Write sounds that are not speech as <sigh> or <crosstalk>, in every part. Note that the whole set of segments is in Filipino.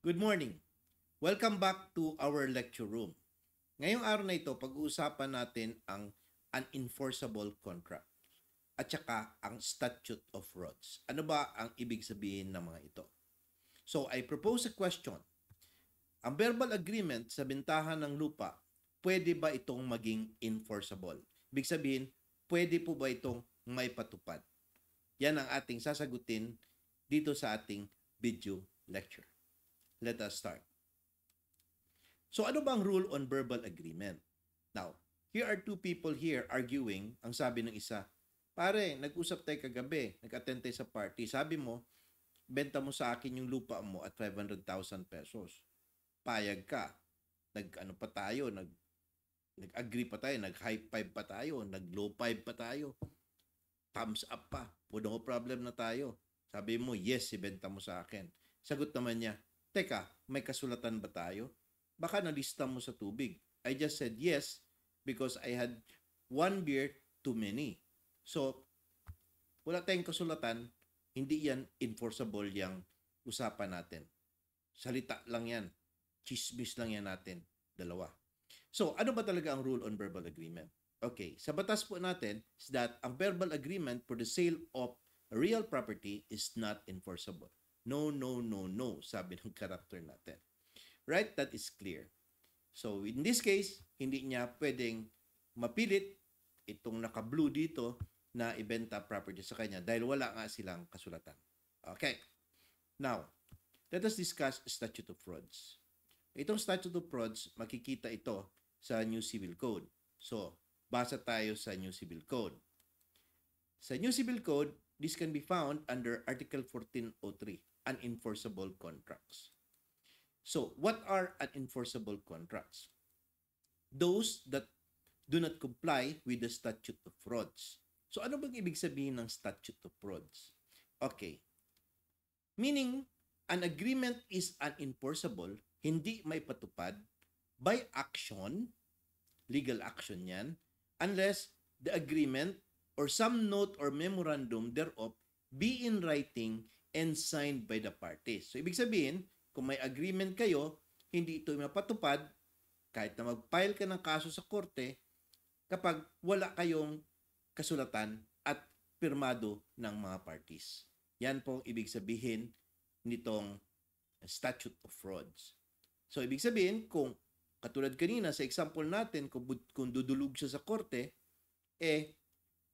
Good morning! Welcome back to our lecture room. Ngayong araw na ito, pag-uusapan natin ang unenforceable contract at saka ang statute of frauds. Ano ba ang ibig sabihin ng mga ito? So, I propose a question. Ang verbal agreement sa bintahan ng lupa, pwede ba itong maging enforceable? Ibig sabihin, pwede po ba itong may patupad? Yan ang ating sasagutin dito sa ating video lecture. Let us start. So ano bang rule on verbal agreement? Now, here are two people here arguing, ang sabi ng isa, Pare, nag-usap tayo kagabi, nag-attend tayo sa party. Sabi mo, benta mo sa akin yung lupa mo at 500,000 pesos. Payag ka. Nag, ano pa tayo, nag, nag-agree pa tayo, nag-high five pa tayo, nag-low five pa tayo. Thumbs up pa. Puno problem na tayo. Sabi mo, yes, ibenta mo sa akin. Sagot naman niya, Teka, may kasulatan ba tayo? Baka nalista mo sa tubig. I just said yes because I had one beer too many. So, wala tayong kasulatan, hindi yan enforceable yung usapan natin. Salita lang yan. Chismis lang yan natin. Dalawa. So, ano ba talaga ang rule on verbal agreement? Okay, sa batas po natin is that ang verbal agreement for the sale of real property is not enforceable. No, no, no, no, sabi ng character natin. Right? That is clear. So, in this case, hindi niya pwedeng mapilit itong naka-blue dito na ibenta property sa kanya dahil wala nga silang kasulatan. Okay. Now, let us discuss statute of frauds. Itong statute of frauds, makikita ito sa New Civil Code. So, basa tayo sa New Civil Code. Sa New Civil Code, this can be found under Article 1403 unenforceable contracts. So, what are unenforceable contracts? Those that do not comply with the statute of frauds. So, ano bang ibig sabihin ng statute of frauds? Okay. Meaning, an agreement is unenforceable, hindi may patupad by action, legal action yan, unless the agreement or some note or memorandum thereof be in writing and signed by the parties. So, ibig sabihin, kung may agreement kayo, hindi ito mapatupad, kahit na mag-file ka ng kaso sa korte, kapag wala kayong kasulatan at pirmado ng mga parties. Yan po ang ibig sabihin nitong statute of frauds. So, ibig sabihin, kung katulad kanina sa example natin, kung, kung dudulog siya sa korte, eh,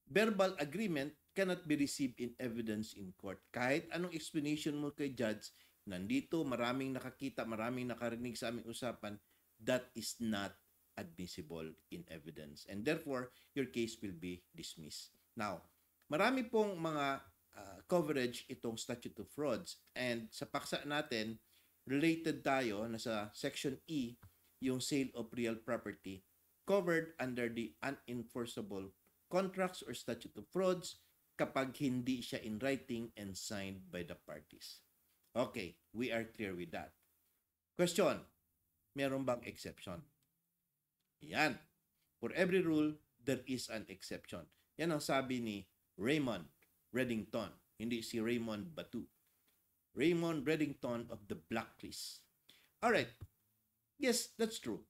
verbal agreement cannot be received in evidence in court. Kahit anong explanation mo kay judge, nandito, maraming nakakita, maraming nakarinig sa aming usapan, that is not admissible in evidence. And therefore, your case will be dismissed. Now, marami pong mga uh, coverage itong statute of frauds. And sa paksa natin, related tayo na sa section E, yung sale of real property covered under the unenforceable contracts or statute of frauds kapag hindi siya in writing and signed by the parties. Okay, we are clear with that. Question, meron bang exception? Yan. For every rule, there is an exception. Yan ang sabi ni Raymond Reddington, hindi si Raymond Batu. Raymond Reddington of the Blacklist. Alright, yes, that's true.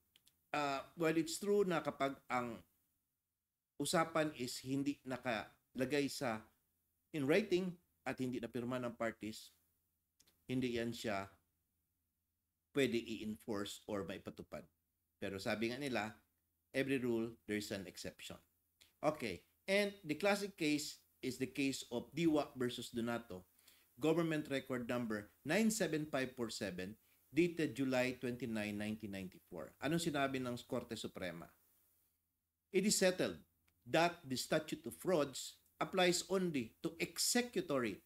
Uh, well, it's true na kapag ang usapan is hindi naka lagay sa in writing at hindi na pirma ng parties, hindi yan siya pwede i-enforce or maipatupad. Pero sabi nga nila, every rule, there's an exception. Okay, and the classic case is the case of Diwa versus Donato, Government Record Number 97547, dated July 29, 1994. Anong sinabi ng Korte Suprema? It is settled that the statute of frauds applies only to executory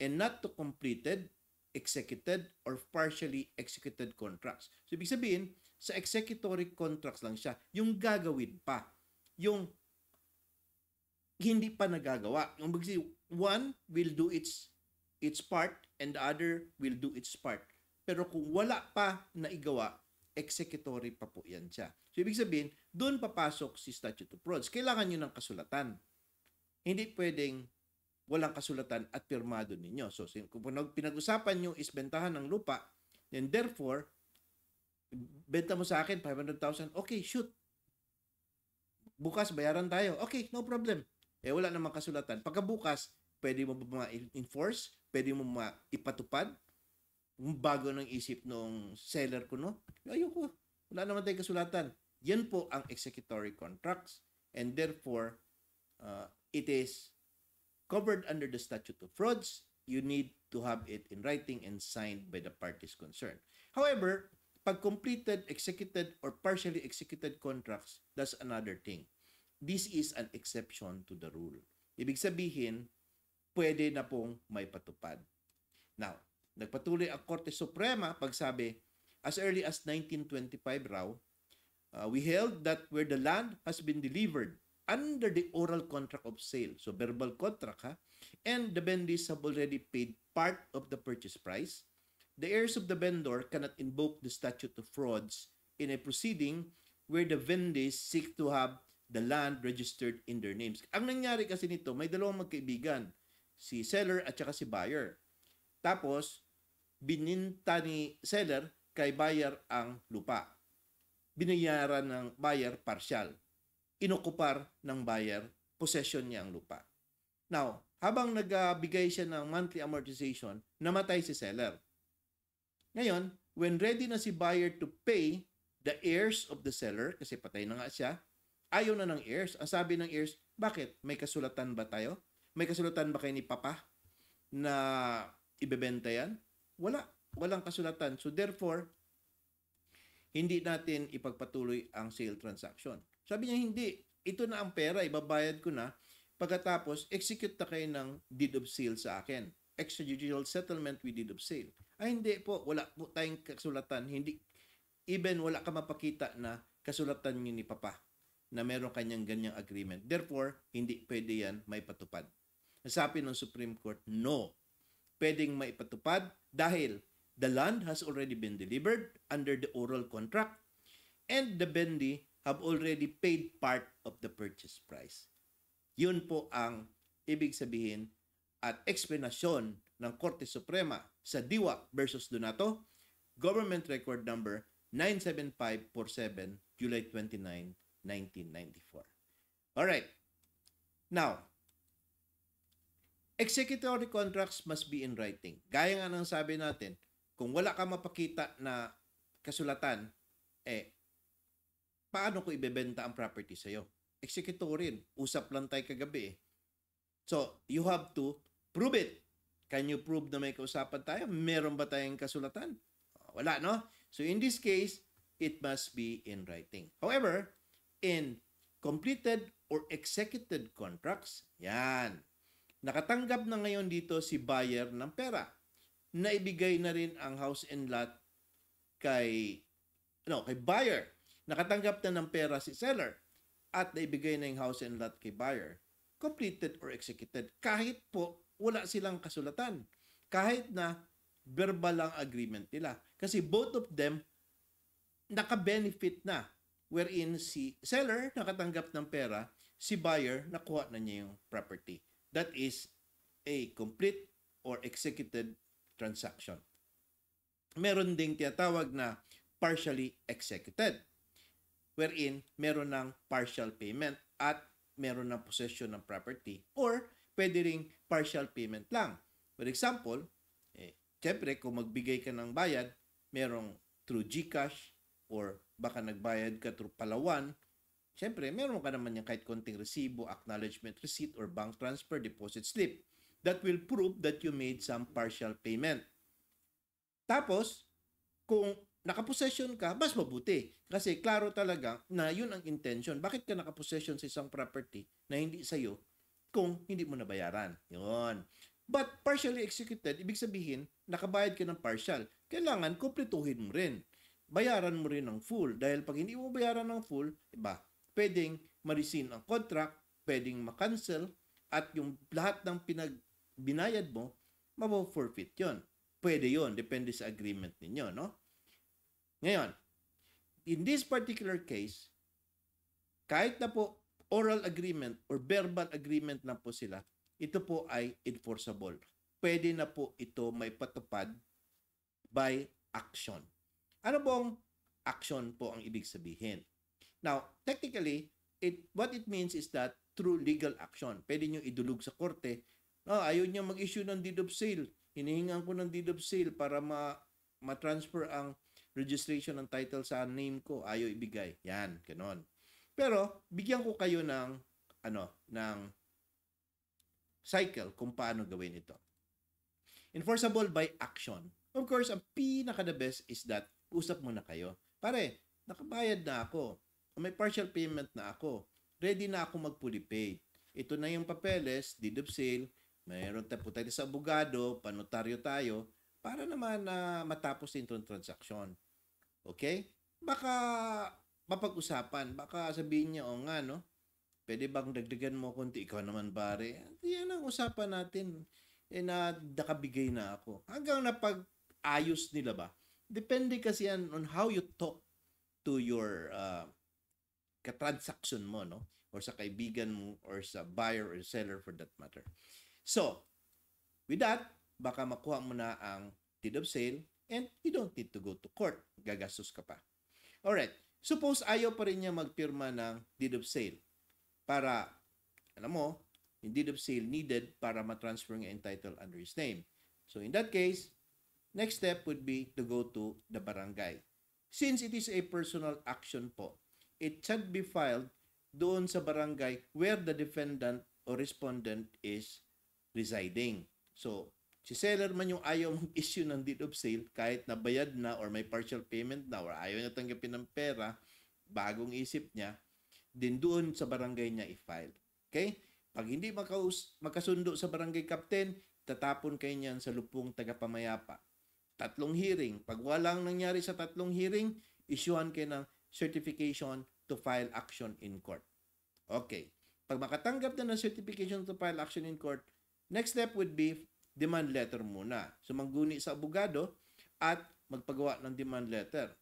and not to completed, executed, or partially executed contracts. So, ibig sabihin, sa executory contracts lang siya, yung gagawin pa, yung hindi pa nagagawa. Yung one will do its its part and the other will do its part. Pero kung wala pa na igawa, executory pa po yan siya. So, ibig sabihin, doon papasok si statute of frauds. Kailangan nyo ng kasulatan hindi pwedeng walang kasulatan at pirmado ninyo. So, kung pinag-usapan nyo is bentahan ng lupa, then therefore, benta mo sa akin 500,000, okay, shoot. Bukas, bayaran tayo. Okay, no problem. Eh, wala namang kasulatan. Pagkabukas, pwede mo ma-enforce, pwede mo ma-ipatupad. Bago ng isip nung seller ko, no? Ayoko. Wala naman tayong kasulatan. Yan po ang executory contracts. And therefore, uh, it is covered under the statute of frauds, you need to have it in writing and signed by the parties concerned. However, pag completed, executed, or partially executed contracts, that's another thing. This is an exception to the rule. Ibig sabihin, pwede na pong may patupad. Now, nagpatuloy ang Korte Suprema pagsabi, as early as 1925 raw, uh, we held that where the land has been delivered under the oral contract of sale, so verbal contract ha, and the vendors have already paid part of the purchase price, the heirs of the vendor cannot invoke the statute of frauds in a proceeding where the vendors seek to have the land registered in their names. Ang nangyari kasi nito, may dalawang magkaibigan, si seller at saka si buyer. Tapos, bininta ni seller kay buyer ang lupa. Binayaran ng buyer partial inokupar ng buyer, possession niya ang lupa. Now, habang nagbigay siya ng monthly amortization, namatay si seller. Ngayon, when ready na si buyer to pay the heirs of the seller, kasi patay na nga siya, ayaw na ng heirs. Ang sabi ng heirs, bakit? May kasulatan ba tayo? May kasulatan ba kay ni Papa na ibebenta yan? Wala. Walang kasulatan. So therefore, hindi natin ipagpatuloy ang sale transaction. Sabi niya, hindi. Ito na ang pera, ibabayad ko na. Pagkatapos, execute na kayo ng deed of sale sa akin. Extrajudicial settlement with deed of sale. Ay, hindi po. Wala po tayong kasulatan. Hindi. Even wala ka mapakita na kasulatan niyo ni Papa na meron kanyang ganyang agreement. Therefore, hindi pwede yan may patupad. Nasabi ng Supreme Court, no. Pwedeng maipatupad dahil the land has already been delivered under the oral contract and the Bendy have already paid part of the purchase price. Yun po ang ibig sabihin at eksplanasyon ng Korte Suprema sa Diwak versus Donato, Government Record Number 97547, July 29, 1994. Alright. Now, executory contracts must be in writing. Gaya nga ng sabi natin, kung wala ka mapakita na kasulatan, eh, paano ko ibebenta ang property sa'yo? Executorin. Usap lang tayo kagabi eh. So, you have to prove it. Can you prove na may kausapan tayo? Meron ba tayong kasulatan? Oh, wala, no? So, in this case, it must be in writing. However, in completed or executed contracts, yan. Nakatanggap na ngayon dito si buyer ng pera. Naibigay na rin ang house and lot kay no, kay buyer Nakatanggap na ng pera si seller at naibigay na yung house and lot kay buyer. Completed or executed. Kahit po wala silang kasulatan. Kahit na verbal lang agreement nila. Kasi both of them nakabenefit na wherein si seller nakatanggap ng pera, si buyer nakuha na niya yung property. That is a complete or executed transaction. Meron ding tinatawag na partially executed wherein meron ng partial payment at meron ng possession ng property or pwede ring partial payment lang. For example, eh, syempre kung magbigay ka ng bayad, merong through GCash or baka nagbayad ka through Palawan, syempre meron ka naman yung kahit konting resibo, acknowledgement receipt or bank transfer deposit slip that will prove that you made some partial payment. Tapos, kung nakapossession ka, mas mabuti. Kasi klaro talaga na yun ang intention. Bakit ka nakapossession sa isang property na hindi sa'yo kung hindi mo nabayaran? Yun. But partially executed, ibig sabihin, nakabayad ka ng partial. Kailangan kumpletuhin mo rin. Bayaran mo rin ng full. Dahil pag hindi mo bayaran ng full, iba, pwedeng marisin ang contract, pwedeng makancel, at yung lahat ng pinag mo, mapo-forfeit yon. Pwede yon, depende sa agreement ninyo, no? Ngayon, in this particular case, kahit na po oral agreement or verbal agreement na po sila, ito po ay enforceable. Pwede na po ito may patupad by action. Ano pong action po ang ibig sabihin? Now, technically, it what it means is that through legal action, pwede nyo idulog sa korte, no, oh, ah, ayaw nyo mag-issue ng deed of sale, hinihingan ko ng deed of sale para ma, ma-transfer ang registration ng title sa name ko, ayo ibigay. Yan, ganun. Pero, bigyan ko kayo ng, ano, ng cycle kung paano gawin ito. Enforceable by action. Of course, ang pinaka-the best is that usap muna kayo. Pare, nakabayad na ako. May partial payment na ako. Ready na ako mag-fully paid. Ito na yung papeles, deed of sale, mayroon tayo po tayo sa abogado, panotaryo tayo, para naman na uh, matapos itong transaksyon. Okay? Baka mapag-usapan, baka sabihin niya, o nga, no? Pwede bang dagdagan mo konti? Ikaw naman, pare. Yan ang usapan natin. E na nakabigay na ako. Hanggang napag-ayos nila ba? Depende kasi yan on how you talk to your uh, katransaksyon mo, no? Or sa kaibigan mo, or sa buyer or seller for that matter. So, with that, baka makuha mo na ang deed of sale and you don't need to go to court. Gagastos ka pa. Alright, suppose ayaw pa rin niya magpirma ng deed of sale para, alam mo, yung deed of sale needed para matransfer ng entitle under his name. So in that case, next step would be to go to the barangay. Since it is a personal action po, it should be filed doon sa barangay where the defendant or respondent is residing. So, Si seller man yung ayaw mag-issue <laughs> ng deed of sale kahit nabayad na or may partial payment na or ayaw na tanggapin ng pera, bagong isip niya, din doon sa barangay niya i-file. Okay? Pag hindi makaus- makasundo sa barangay captain, tatapon kayo niyan sa lupong tagapamayapa. Tatlong hearing. Pag walang nangyari sa tatlong hearing, isyuhan kayo ng certification to file action in court. Okay. Pag makatanggap na ng certification to file action in court, next step would be demand letter muna. So mangguni sa abogado at magpagawa ng demand letter.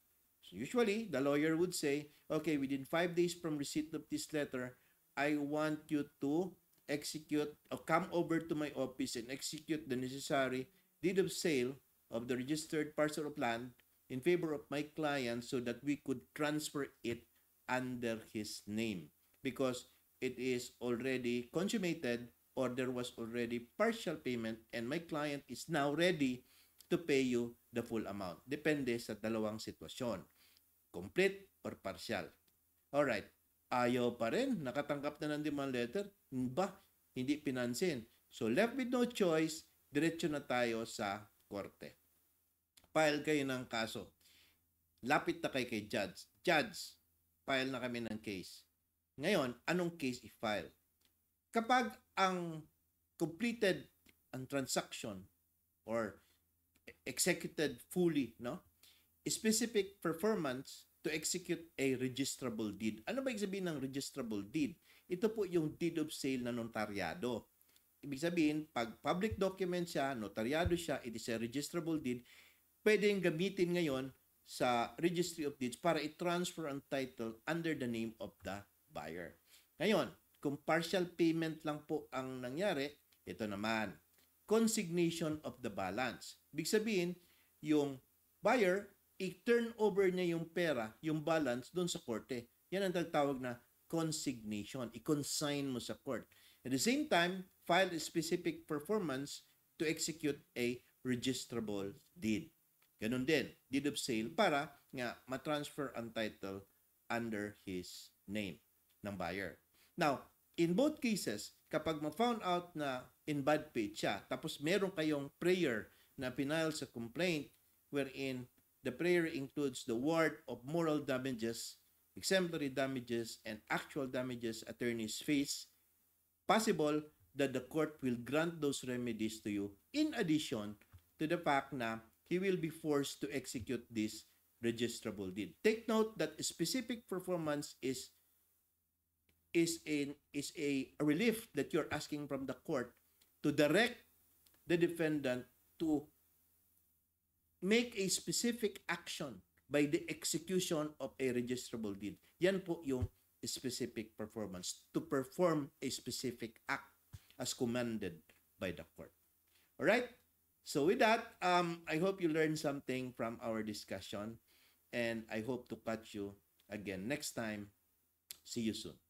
So usually, the lawyer would say, okay, within 5 days from receipt of this letter, I want you to execute or come over to my office and execute the necessary deed of sale of the registered parcel of land in favor of my client so that we could transfer it under his name because it is already consummated order was already partial payment and my client is now ready to pay you the full amount. Depende sa dalawang sitwasyon. Complete or partial. Alright, ayaw pa rin. Nakatanggap na ng demand letter. Ba, hindi pinansin. So left with no choice, diretso na tayo sa korte. File kayo ng kaso. Lapit na kay kay judge. Judge, file na kami ng case. Ngayon, anong case i-file? Kapag ang completed ang transaction or executed fully, no? Specific performance to execute a registrable deed. Ano ba ibig sabihin ng registrable deed? Ito po yung deed of sale na notaryado. Ibig sabihin, pag public document siya, notaryado siya, it is a registrable deed, pwedeng gamitin ngayon sa Registry of Deeds para i-transfer ang title under the name of the buyer. Ngayon, kung partial payment lang po ang nangyari, ito naman, consignation of the balance. Big sabihin, yung buyer, i turn over niya yung pera, yung balance, doon sa korte. Yan ang tagtawag na consignation. I-consign mo sa court. At the same time, file a specific performance to execute a registrable deed. Ganun din, deed of sale para nga matransfer ang title under his name ng buyer. Now, in both cases, kapag ma-found out na in bad faith siya, tapos meron kayong prayer na pinile sa complaint wherein the prayer includes the word of moral damages, exemplary damages, and actual damages attorney's fees, possible that the court will grant those remedies to you in addition to the fact na he will be forced to execute this registrable deed. Take note that specific performance is is a, is a relief that you're asking from the court to direct the defendant to make a specific action by the execution of a registrable deed. Yan po yung specific performance, to perform a specific act as commanded by the court. All right? So with that, um, I hope you learned something from our discussion and I hope to catch you again next time. See you soon.